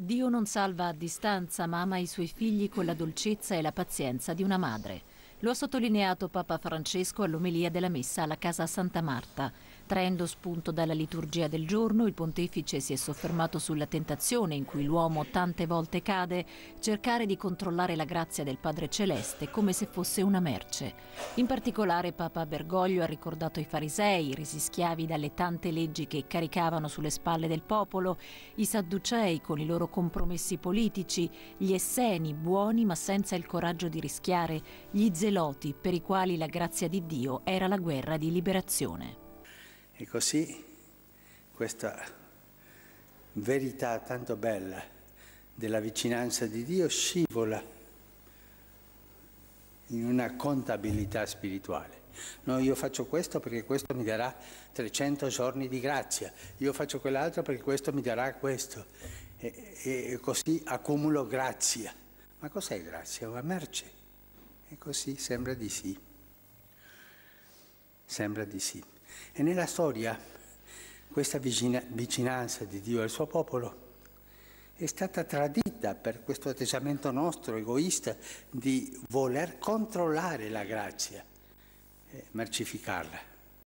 Dio non salva a distanza, ma ama i suoi figli con la dolcezza e la pazienza di una madre. Lo ha sottolineato Papa Francesco all'omelia della messa alla Casa Santa Marta. Traendo spunto dalla liturgia del giorno, il pontefice si è soffermato sulla tentazione in cui l'uomo tante volte cade, cercare di controllare la grazia del Padre Celeste come se fosse una merce. In particolare Papa Bergoglio ha ricordato i farisei, resi schiavi dalle tante leggi che caricavano sulle spalle del popolo, i sadducei con i loro compromessi politici, gli esseni buoni ma senza il coraggio di rischiare, gli zeri zeloti per i quali la grazia di Dio era la guerra di liberazione. E così questa verità tanto bella della vicinanza di Dio scivola in una contabilità spirituale. No, io faccio questo perché questo mi darà 300 giorni di grazia, io faccio quell'altro perché questo mi darà questo. E, e così accumulo grazia. Ma cos'è grazia? Una merce. E così sembra di sì. Sembra di sì. E nella storia questa vicina, vicinanza di Dio al suo popolo è stata tradita per questo atteggiamento nostro egoista di voler controllare la grazia, e mercificarla.